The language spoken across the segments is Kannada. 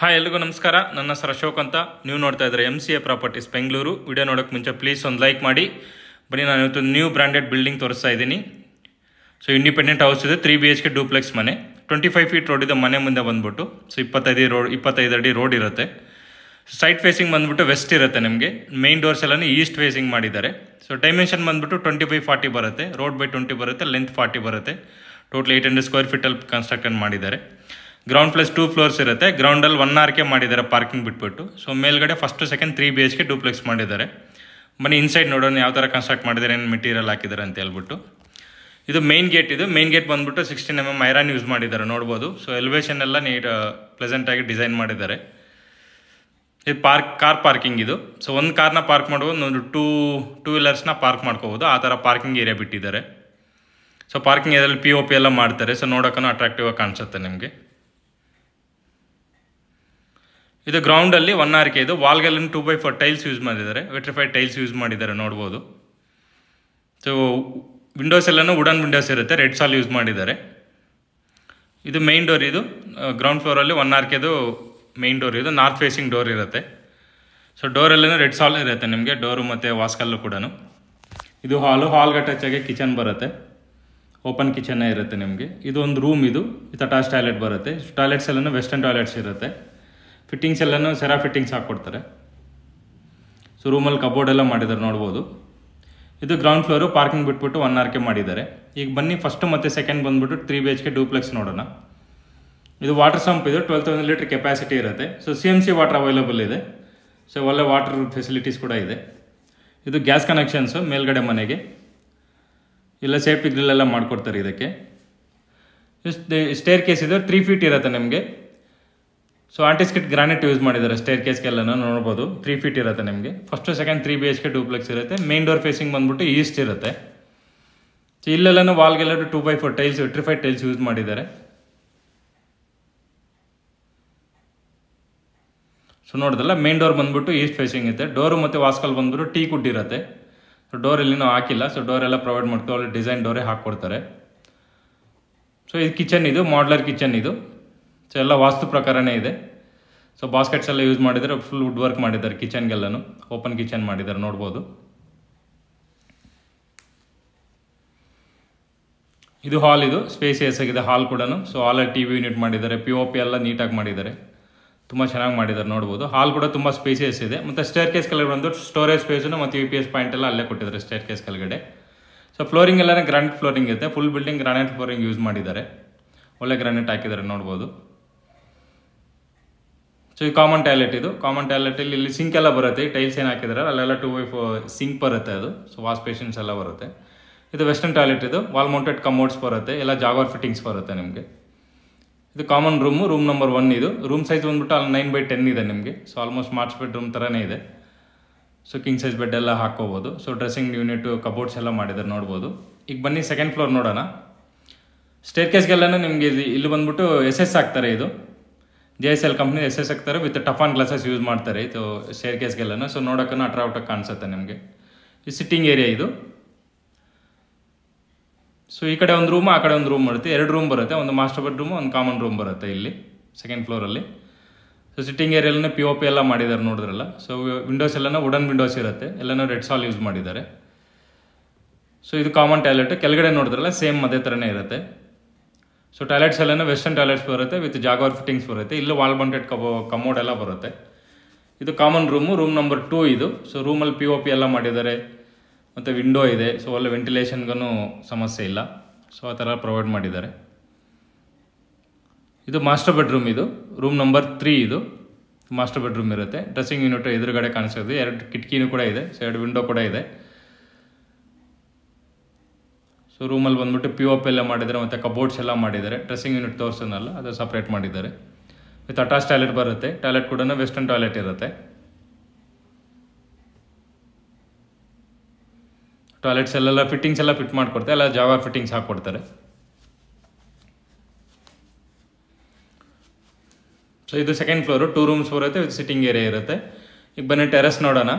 ಹಾಯ್ ಎಲ್ರಿಗೂ ನಮಸ್ಕಾರ ನನ್ನ ಹೆಸರು ಅಶೋಕ್ ಅಂತ ನೀವು ನೋಡ್ತಾ ಇದ್ದಾರೆ M C A properties Bengaluru video ನೋಡೋಕ್ಕೆ ಮುಂಚೆ ಪ್ಲೀಸ್ ಒಂದು ಲೈಕ್ ಮಾಡಿ ಬನ್ನಿ ನಾನು ಇವತ್ತು ನ್ಯೂ ಬ್ರ್ಯಾಂಡೆಡ್ ಬಿಲ್ಡಿಂಗ್ ತೋರಿಸ್ತಾ ಇದ್ದೀನಿ ಸೊ ಇಂಡಿಪೆಂಡೆಂಟ್ ಹೌಸ್ ಇದೆ three B H K duplex ಮನೆ ಟ್ವೆಂಟಿ ಫೈವ್ ಫೀಟ್ ರೋಡ್ ಇದೆ ಮನೆ ಮುಂದೆ ಬಂದ್ಬಿಟ್ಟು ಸೊ ಇಪ್ಪತ್ತೈದು ರೋಡ್ ಇಪ್ಪತ್ತೈದು ಅಡಿ ರೋಡ್ ಇರುತ್ತೆ ಸೈಡ್ ಫೇಸಿಂಗ್ ಬಂದ್ಬಿಟ್ಟು ವೆಸ್ಟ್ ಇರುತ್ತೆ ನಿಮಗೆ ಮೇನ್ ಡೋರ್ಸ್ ಎಲ್ಲನೇ ಈಸ್ಟ್ ಫೇಸಿಂಗ್ ಮಾಡಿದ್ದಾರೆ ಸೊ ಡೈಮೆನ್ಷನ್ ಬಂದ್ಬಿಟ್ಟು ಟ್ವೆಂಟಿ ಫೈವ್ ಫಾರ್ಟಿ ಬರುತ್ತೆ ರೋಡ್ ಬೈ ಟ್ವೆಂಟಿ ಬರುತ್ತೆ ಲೆಂತ್ ಫಾರ್ಟಿ ಬರುತ್ತೆ ಟೋಟಲ್ ಏಯ್ಟ್ ಹಂಡ್ರೆಡ್ ಸ್ಕ್ವೇರ್ ಫೀಟಲ್ಲಿ ಕನ್ಸ್ಟ್ರಕ್ಷನ್ ಮಾಡಿದ್ದಾರೆ ಗ್ರೌಂಡ್ ಪ್ಲಸ್ ಟೂ ಫ್ಲೋರ್ಸ್ ಇರುತ್ತೆ ಗ್ರೌಂಡಲ್ಲಿ ಒನ್ ಆರ್ ಮಾಡಿದ್ದಾರೆ ಪಾರ್ಕಿಂಗ್ ಬಿಟ್ಬಿಟ್ಟು ಸೊ ಮೇಲ್ಗಡೆ first second three B H K duplex ಮಾಡಿದ್ದಾರೆ ಮನೆ ಇನ್ಸೈಡ್ ನೋಡೋಣ ಯಾವ ಥರ ಕನ್ಸ್ಟ್ರಕ್ಟ್ ಮಾಡಿದ್ದಾರೆ ಏನು ಮೆಟೀರಿಯಲ್ ಹಾಕಿದ್ದಾರೆ ಅಂತ ಹೇಳ್ಬಿಟ್ಟು ಇದು ಮೈನ್ ಗೇಟ್ ಇದು ಮೈನ್ ಗೇಟ್ ಬಂದ್ಬಿಟ್ಟು sixteen M M iron use ಮಾಡಿದ್ದಾರೆ ನೋಡ್ಬೋದು ಸೊ ಎಲಿವೇಶನ್ ಎಲ್ಲ ನೀಟ್ ಪ್ಲೆಸೆಂಟಾಗಿ ಡಿಸೈನ್ ಮಾಡಿದ್ದಾರೆ ಇದು ಪಾರ್ಕ್ ಕಾರ್ ಪಾರ್ಕಿಂಗ್ ಇದು ಸೊ ಒಂದು ಕಾರ್ನ ಪಾರ್ಕ್ ಮಾಡ್ಬೋದು ಒಂದು ಟೂ ಟೂ ವೀಲರ್ಸ್ನ ಪಾರ್ಕ್ ಮಾಡ್ಕೋಬೋದು ಆ ಥರ ಪಾರ್ಕಿಂಗ್ ಏರಿಯಾ ಬಿಟ್ಟಿದ್ದಾರೆ ಸೊ ಪಾರ್ಕಿಂಗ್ ಏರಿಯಾದಲ್ಲಿ ಪಿ ಓ ಪಿ ಎಲ್ಲ ಮಾಡ್ತಾರೆ ಸೊ ನೋಡೋಕ್ಕೂ ಅಟ್ರಾಕ್ಟಿವ್ ಆಗಿ ಕಾಣಿಸುತ್ತೆ ನಿಮಗೆ ಇದು ಗ್ರೌಂಡಲ್ಲಿ ಒನ್ ಆರ್ ಕೆ ಇದು ವಾಲ್ಗೆಲ್ಲ two by four tiles use ಮಾಡಿದ್ದಾರೆ ವಿಟ್ರಿಫೈಡ್ ಟೈಲ್ಸ್ ಯೂಸ್ ಮಾಡಿದ್ದಾರೆ ನೋಡ್ಬೋದು ಸೊ ವಿಂಡೋಸ್ ಎಲ್ಲನೂ ವುಡನ್ ವಿಂಡೋಸ್ ಇರುತ್ತೆ ರೆಡ್ ಸಾಲ್ ಯೂಸ್ ಮಾಡಿದ್ದಾರೆ ಇದು ಮೈನ್ ಡೋರ್ ಇದು ಗ್ರೌಂಡ್ ಫ್ಲೋರಲ್ಲಿ ಒನ್ ಆರ್ ಕೆದು ಮೈನ್ ಡೋರ್ ಇದು ನಾರ್ತ್ ಫೇಸಿಂಗ್ ಡೋರ್ ಇರುತ್ತೆ ಸೊ ಎಲ್ಲ ರೆಡ್ ಸಾಲ್ ಇರುತ್ತೆ ನಿಮಗೆ ಡೋರು ಮತ್ತು ವಾಸ್ಕಲ್ಲು ಕೂಡ ಇದು ಹಾಲು ಹಾಲ್ಗೆ ಟಚ್ ಆಗಿ ಕಿಚನ್ ಬರುತ್ತೆ ಓಪನ್ ಕಿಚನ್ ಇರುತ್ತೆ ನಿಮಗೆ ಇದು ಒಂದು ರೂಮ್ ಇದು ಇದು ಟಾಯ್ಲೆಟ್ ಬರುತ್ತೆ ಟಾಯ್ಲೆಟ್ಸ್ ಎಲ್ಲ ವೆಸ್ಟರ್ನ್ ಟಾಯ್ಲೆಟ್ಸ್ ಇರುತ್ತೆ ಫಿಟ್ಟಿಂಗ್ಸ್ ಎಲ್ಲನೂ ಸೆರಾ ಫಿಟ್ಟಿಂಗ್ಸ್ ಹಾಕ್ಕೊಡ್ತಾರೆ ಸೊ ರೂಮಲ್ಲಿ ಕಬೋರ್ಡ್ ಎಲ್ಲ ಮಾಡಿದ್ದಾರೆ ನೋಡ್ಬೋದು ಇದು ಗ್ರೌಂಡ್ ಫ್ಲೋರು ಪಾರ್ಕಿಂಗ್ ಬಿಟ್ಬಿಟ್ಟು ಒನ್ ಆರ್ ಕೆ ಮಾಡಿದ್ದಾರೆ ಈಗ ಬನ್ನಿ ಫಸ್ಟು ಮತ್ತು ಸೆಕೆಂಡ್ ಬಂದುಬಿಟ್ಟು three B H K duplex ನೋಡೋಣ ಇದು ವಾಟರ್ ಸಂಪ್ ಇದು ಟ್ವೆಲ್ ತೌಸಂಡ್ ಲೀಟ್ರ್ ಕೆಪಾಸಿಟಿ ಇರುತ್ತೆ so C M C water available ಇದೆ ಸೊ ಒಳ್ಳೆ ವಾಟರ್ ಫೆಸಿಲಿಟೀಸ್ ಕೂಡ ಇದೆ ಇದು ಗ್ಯಾಸ್ ಕನೆಕ್ಷನ್ಸು ಮೇಲ್ಗಡೆ ಮನೆಗೆ ಇಲ್ಲ ಸೇಫ್ಟಿ ಗ್ರಿಲ್ ಮಾಡಿಕೊಡ್ತಾರೆ ಇದಕ್ಕೆ ಸ್ಟೇರ್ ಕೇಸ್ ಇದು ತ್ರೀ ಫೀಟ್ ಇರುತ್ತೆ ನಿಮಗೆ ಸೊ ಆಂಟಿಸ್ಕಿಟ್ ಗ್ರಾನೈಟ್ ಯೂಸ್ ಮಾಡಿದ್ದಾರೆ ಸ್ಟೇರ್ ಕೇಸ್ಗೆಲ್ಲ ನೋಡ್ಬೋದು ತ್ರೀ ಫೀಟ್ ಇರುತ್ತೆ ನಿಮಗೆ first second three B H K duplex ಇರುತ್ತೆ ಮೇನ್ ಡೋರ್ ಫೇಸಿಂಗ್ ಬಂದ್ಬಿಟ್ಟು ಈಸ್ಟ್ ಇರುತ್ತೆ ಸೊ ಇಲ್ಲೆಲ್ಲನೂ ವಾಲ್ಗೆಲ್ಲ two by four tiles vitrified tiles use ಮಾಡಿದ್ದಾರೆ ಸೊ ನೋಡಿದಲ್ಲ ಮೇನ್ ಡೋರ್ ಬಂದ್ಬಿಟ್ಟು ಈಸ್ಟ್ ಫೇಸಿಂಗ್ ಇದೆ ಡೋರು ಮತ್ತು ವಾಸ್ಕಲ್ ಬಂದ್ಬಿಟ್ಟು ಟೀ ಕುಟ್ಟಿರುತ್ತೆ ಸೊ ಡೋರ್ ಎಲ್ಲಿನೂ ಹಾಕಿಲ್ಲ ಸೊ ಡೋರ್ ಎಲ್ಲ ಪ್ರೊವೈಡ್ ಮಾಡ್ತೀವಿ ಡಿಸೈನ್ ಡೋರೇ ಹಾಕ್ಕೊಡ್ತಾರೆ ಸೊ ಇದು ಕಿಚನ್ ಇದು ಮಾಡ್ಲರ್ ಕಿಚನ್ ಇದು ಸೊ ಎಲ್ಲ ವಾಸ್ತು ಪ್ರಕಾರನೇ ಇದೆ ಸೊ ಬಾಸ್ಕೆಟ್ಸ್ ಎಲ್ಲ ಯೂಸ್ ಮಾಡಿದರೆ ಫುಲ್ ವುಡ್ ವರ್ಕ್ ಮಾಡಿದ್ದಾರೆ ಕಿಚನ್ಗೆಲ್ಲೂ ಓಪನ್ ಕಿಚನ್ ಮಾಡಿದ್ದಾರೆ ನೋಡ್ಬೋದು ಇದು ಹಾಲ್ ಇದು ಸ್ಪೇಸಿಯಸ್ ಆಗಿದೆ ಹಾಲ್ ಕೂಡ ಸೊ ಹಾಲಲ್ಲಿ ಟಿ ವಿ ಯೂನಿಟ್ ಮಾಡಿದ್ದಾರೆ ಪಿ ಓ ಪಿ ಎಲ್ಲ ನೀಟಾಗಿ ಮಾಡಿದ್ದಾರೆ ತುಂಬ ಚೆನ್ನಾಗಿ ಮಾಡಿದ್ದಾರೆ ನೋಡ್ಬೋದು ಹಾಲ್ ಕೂಡ ತುಂಬ ಸ್ಪೇಸಿಯಸ್ ಇದೆ ಮತ್ತು ಸ್ಟೇರ್ ಕೇಸ್ ಕೆಳಗೆ ಬಂದು ಸ್ಟೋರೇಜ್ ಸ್ಪೇಸನ್ನು ಮತ್ತು ಯು ಪಿ ಎಸ್ ಪಾಯಿಂಟ್ ಎಲ್ಲ ಅಲ್ಲೇ ಕೊಟ್ಟಿದ್ದಾರೆ ಸ್ಟೇರ್ ಕೇಸ್ ಕೆಳಗಡೆ ಸೊ ಫ್ಲೋರಿಂಗ್ ಎಲ್ಲ ಗ್ರಾನೆಟ್ ಫ್ಲೋರಿಂಗ್ ಇರುತ್ತೆ full building granite flooring use ಮಾಡಿದ್ದಾರೆ ಒಳ್ಳೆ ಗ್ರಾನೈಟ್ ಹಾಕಿದ್ದಾರೆ ನೋಡ್ಬೋದು ಸೊ ಈ ಕಾಮನ್ ಟಾಯ್ಲೆಟ್ ಇದು ಕಾಮನ್ ಟಾಯ್ಲೆಟ್ ಇಲ್ಲಿ ಸಿಂಕ್ ಎಲ್ಲ ಬರುತ್ತೆ ಟೈಲ್ಸ್ ಏನು ಹಾಕಿದಾರೆ ಅಲ್ಲೆಲ್ಲ ಟೂ ಫೋರ್ ಸಿಂಕ್ ಬರುತ್ತೆ ಅದು ಸೊ ವಾಶ್ ಪೇಷನ್ಸ್ ಎಲ್ಲ ಬರುತ್ತೆ ಇದು ವೆಸ್ಟರ್ನ್ ಟಾಯ್ಲೆಟ್ ಇದು ವಾಲ್ ಮೌಂಟೆಡ್ ಕಮೋಡ್ಸ್ ಬರುತ್ತೆ ಎಲ್ಲ ಜಾಗರ್ ಫಿಟ್ಟಿಂಗ್ಸ್ ಬರುತ್ತೆ ನಿಮಗೆ ಇದು common room room number one ಇದು ರೂಮ್ ಸೈಜ್ ಬಂದ್ಬಿಟ್ಟು ಅಲ್ಲಿ ನೈನ್ ಬೈ ಟೆನ್ ಇದೆ ನಿಮಗೆ ಸೊ ಆಲ್ಮೋಸ್ಟ್ ಮಾರ್ಚ್ ಬೆಡ್ ರೂಮ್ ಥರನೇ ಇದೆ ಸೊ ಕಿಂಗ್ ಸೈಜ್ ಬೆಡ್ ಎಲ್ಲ ಹಾಕೋಬೋದು ಸೊ ಡ್ರೆಸ್ಸಿಂಗ್ ಯೂನಿಟ್ ಕಬೋರ್ಡ್ಸ್ ಎಲ್ಲ ಮಾಡಿದ್ದಾರೆ ನೋಡ್ಬೋದು ಈಗ ಬನ್ನಿ ಸೆಕೆಂಡ್ ಫ್ಲೋರ್ ನೋಡೋಣ ಸ್ಟೇರ್ ಕೇಸ್ಗೆಲ್ಲನೂ ನಿಮಗೆ ಇಲ್ಲಿ ಇಲ್ಲಿ ಬಂದ್ಬಿಟ್ಟು ಎಸ್ ಎಸ್ ಹಾಕ್ತಾರೆ ಇದು J S L company S S ಹಾಕ್ತಾರೆ ವಿತ್ ಟಫಾನ್ ಗ್ಲಾಸಸ್ ಯೂಸ್ ಮಾಡ್ತಾರೆ ಇದು ಶೇರ್ ಕೇಸ್ಗೆಲ್ಲ ಸೊ ನೋಡೋಕ್ಕೂ ಆಗಿ ಕಾಣಿಸುತ್ತೆ ನಿಮಗೆ ಈ ಸಿಟ್ಟಿಂಗ್ ಏರಿಯಾ ಇದು ಸೊ ಈ ಕಡೆ ಒಂದು ರೂಮು ಆ ಕಡೆ ಒಂದು ರೂಮ್ ಬರುತ್ತೆ ಎರಡು ರೂಮ್ ಬರುತ್ತೆ ಒಂದು ಮಾಸ್ಟರ್ ಬೆಡ್ರೂಮು ಒಂದು ಕಾಮನ್ ರೂಮ್ ಬರುತ್ತೆ ಇಲ್ಲಿ ಸೆಕೆಂಡ್ ಫ್ಲೋರಲ್ಲಿ ಸೊ ಸಿಟ್ಟಿಂಗ್ ಏರಿಯಲ್ಲೇ ಪಿ ಒ ಪಿ ಎಲ್ಲ ಮಾಡಿದ್ದಾರೆ ನೋಡಿದ್ರಲ್ಲ ಸೊ ವಿಂಡೋಸ್ ಎಲ್ಲನೂ ವುಡನ್ ವಿಂಡೋಸ್ ಇರುತ್ತೆ ಎಲ್ಲನೂ ರೆಡ್ ಸಾಲ್ ಯೂಸ್ ಮಾಡಿದ್ದಾರೆ ಸೊ ಇದು ಕಾಮನ್ ಟ್ಯಾಬ್ಲೆಟ್ ಕೆಳಗಡೆ ನೋಡಿದ್ರಲ್ಲ ಸೇಮ್ ಅದೇ ಥರನೇ ಇರುತ್ತೆ ಸೊ ಟಾಯ್ಲೆಟ್ಸ್ ಎಲ್ಲ ವೆಸ್ಟರ್ನ್ ಟಾಯ್ಲೆಟ್ಸ್ ಬರುತ್ತೆ ವಿತ್ ಜಾಗವರ್ ಫಿಟ್ಟಿಂಗ್ಸ್ ಬರುತ್ತೆ ಇಲ್ಲೂ ವಾಲ್ ಬಂಟೆಡ್ ಕಬೋ ಕಮೋಡ್ ಎಲ್ಲ ಬರುತ್ತೆ ಇದು common room room number two ಇದು ಸೊ ರೂಮಲ್ಲಿ ಪಿ ಓ ಪಿ ಎಲ್ಲ ಮಾಡಿದ್ದಾರೆ ಮತ್ತು ವಿಂಡೋ ಇದೆ ಸೊ ಒಳ್ಳೆ ವೆಂಟಿಲೇಷನ್ಗೂ ಸಮಸ್ಯೆ ಇಲ್ಲ ಸೊ ಆ ಥರ ಪ್ರೊವೈಡ್ ಮಾಡಿದ್ದಾರೆ ಇದು ಮಾಸ್ಟರ್ ಬೆಡ್ರೂಮ್ ಇದು ರೂಮ್ ನಂಬರ್ ತ್ರೀ ಇದು ಮಾಸ್ಟರ್ ಬೆಡ್ರೂಮ್ ಇರುತ್ತೆ ಡ್ರೆಸ್ಸಿಂಗ್ ಯೂನಿಟ್ ಎದುರುಗಡೆ ಕಾಣಿಸೋದು ಎರಡು ಕಿಟಕಿನೂ ಕೂಡ ಇದೆ ಸೊ ಎರಡು ವಿಂಡೋ ಕೂಡ ಇದೆ ಸೊ ರೂಮಲ್ಲಿ ಬಂದುಬಿಟ್ಟು ಪಿ ಒ ಎಲ್ಲ ಮಾಡಿದ್ದಾರೆ ಮತ್ತು ಕಬೋರ್ಡ್ಸ್ ಎಲ್ಲ ಮಾಡಿದ್ದಾರೆ ಡ್ರೆಸ್ಸಿಂಗ್ ಯೂನಿಟ್ ತೋರ್ಸೋನಲ್ಲ ಅದು ಸಪ್ರೇಟ್ ಮಾಡಿದ್ದಾರೆ ವಿತ್ ಅಟ್ಯಾಚ್ ಟಾಯ್ಲೆಟ್ ಬರುತ್ತೆ ಟಾಯ್ಲೆಟ್ ಕೂಡ ವೆಸ್ಟರ್ನ್ ಟಾಯ್ಲೆಟ್ ಇರುತ್ತೆ ಟಾಯ್ಲೆಟ್ಸ್ ಎಲ್ಲೆಲ್ಲ ಫಿಟ್ಟಿಂಗ್ಸ್ ಎಲ್ಲ ಫಿಟ್ ಮಾಡಿಕೊಡ್ತಾರೆ ಎಲ್ಲ ಜಾವ ಫಿಟ್ಟಿಂಗ್ಸ್ ಹಾಕ್ಕೊಡ್ತಾರೆ ಸೊ ಇದು ಸೆಕೆಂಡ್ ಫ್ಲೋರು ಟೂ ರೂಮ್ಸ್ ಬರುತ್ತೆ ವಿತ್ ಸಿಟ್ಟಿಂಗ್ ಏರಿಯಾ ಇರುತ್ತೆ ಈಗ ಬನ್ನಿ ಟೆರೆಸ್ ನೋಡೋಣ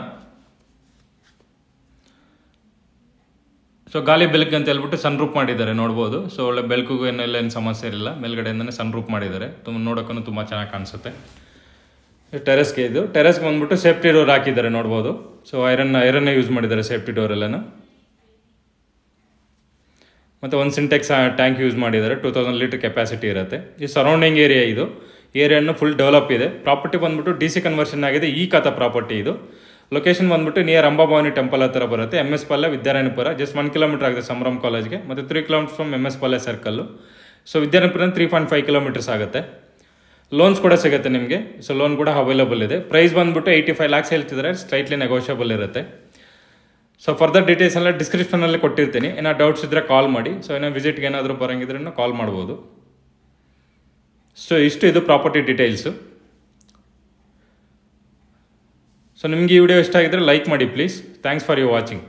ಸೊ ಗಾಲಿ ಬೆಳಕು ಅಂತ ಹೇಳ್ಬಿಟ್ಟು ಸನ್ ರೂಪ್ ಮಾಡಿದ್ದಾರೆ ನೋಡ್ಬೋದು ಸೊ ಒಳ್ಳೆ ಬೆಳಕುಗೂ ಏನೆಲ್ಲ ಏನು ಸಮಸ್ಯೆ ಇರಲಿಲ್ಲ ಮೇಲ್ಗಡೆಯಿಂದನೇ ಸನ್ ರೂಪ್ ಮಾಡಿದ್ದಾರೆ ತುಂಬ ನೋಡೋಕ್ಕೂ ತುಂಬ ಚೆನ್ನಾಗಿ ಕಾಣಿಸುತ್ತೆ ಟೆರೆಸ್ಗೆ ಇದು ಟೆರೆಸ್ಗೆ ಬಂದ್ಬಿಟ್ಟು ಸೇಫ್ಟಿ ಡೋರ್ ಹಾಕಿದ್ದಾರೆ ನೋಡ್ಬೋದು ಸೊ ಐರನ್ ಐರನ್ನೇ ಯೂಸ್ ಮಾಡಿದ್ದಾರೆ ಸೇಫ್ಟಿ ಡೋರ್ ಎಲ್ಲಾನು ಮತ್ತು ಒಂದು ಸಿಂಟೆಕ್ಸ್ ಟ್ಯಾಂಕ್ ಯೂಸ್ ಮಾಡಿದ್ದಾರೆ ಟೂ ತೌಸಂಡ್ ಲೀಟರ್ ಕೆಪಾಸಿಟಿ ಇರುತ್ತೆ ಈ ಸರೌಂಡಿಂಗ್ ಏರಿಯಾ ಇದು ಏರಿಯಾನು ಫುಲ್ ಡೆವಲಪ್ ಇದೆ ಪ್ರಾಪರ್ಟಿ ಬಂದ್ಬಿಟ್ಟು ಡಿ ಸಿ ಕನ್ವರ್ಷನ್ ಆಗಿದೆ ಈ ಕಥ ಪ್ರಾಪರ್ಟಿ ಇದು ಲೊಕೇಶನ್ ಬಂದ್ಬಿಟ್ಟು ನಿಯರ್ ಅಂಬಾಭವಾನಿ ಟೆಂಪಲ್ ಹತ್ರ ಬರುತ್ತೆ M S Palya Vidyaranyapura just one kilometre ಆಗುತ್ತೆ ಸಂಭ್ರಮ್ ಕಾಲೇಜ್ಗೆ ಮತ್ತು three kilometre from M S Palya circle so Vidyaranyapura three point five kilometres ಆಗುತ್ತೆ ಲೋನ್ಸ್ ಕೂಡ ಸಿಗುತ್ತೆ ನಿಮಗೆ ಸೊ ಲೋನ್ ಕೂಡ ಅವೈಲೇಬಲ್ ಇದೆ ಪ್ರೈಸ್ ಬಂದ್ಬಿಟ್ಟು ಏಯ್ಟಿ ಫೈವ್ ಲ್ಯಾಕ್ಸ್ ಹೇಳ್ತಿದ್ದಾರೆ ಸ್ಟ್ರೈಟ್ಲಿ ನೆಗೋಷಿಯಬಲ್ ಇರುತ್ತೆ ಸೊ ಫರ್ದರ್ ಡೀಟೇಲ್ಸ್ ಎಲ್ಲ ಡಿಸ್ಕ್ರಿಪ್ಷನಲ್ಲಿ ಕೊಟ್ಟಿರ್ತೀನಿ ಏನೋ ಡೌಟ್ಸ್ ಇದ್ದರೆ ಕಾಲ್ ಮಾಡಿ ಸೊ ಏನೋ ವಿಸಿಟ್ಗೆ ಏನಾದರೂ ಬರೋಂಗಿದ್ರೂ ಕಾಲ್ ಮಾಡ್ಬೋದು ಸೊ ಇಷ್ಟು ಇದು ಪ್ರಾಪರ್ಟಿ ಡೀಟೇಲ್ಸು ಸೊ ನಿಮಗೆ ಈ ವಿಡಿಯೋ ಇಷ್ಟ ಆಗಿದ್ರೆ ಲೈಕ್ ಮಾಡಿ please thanks for you watching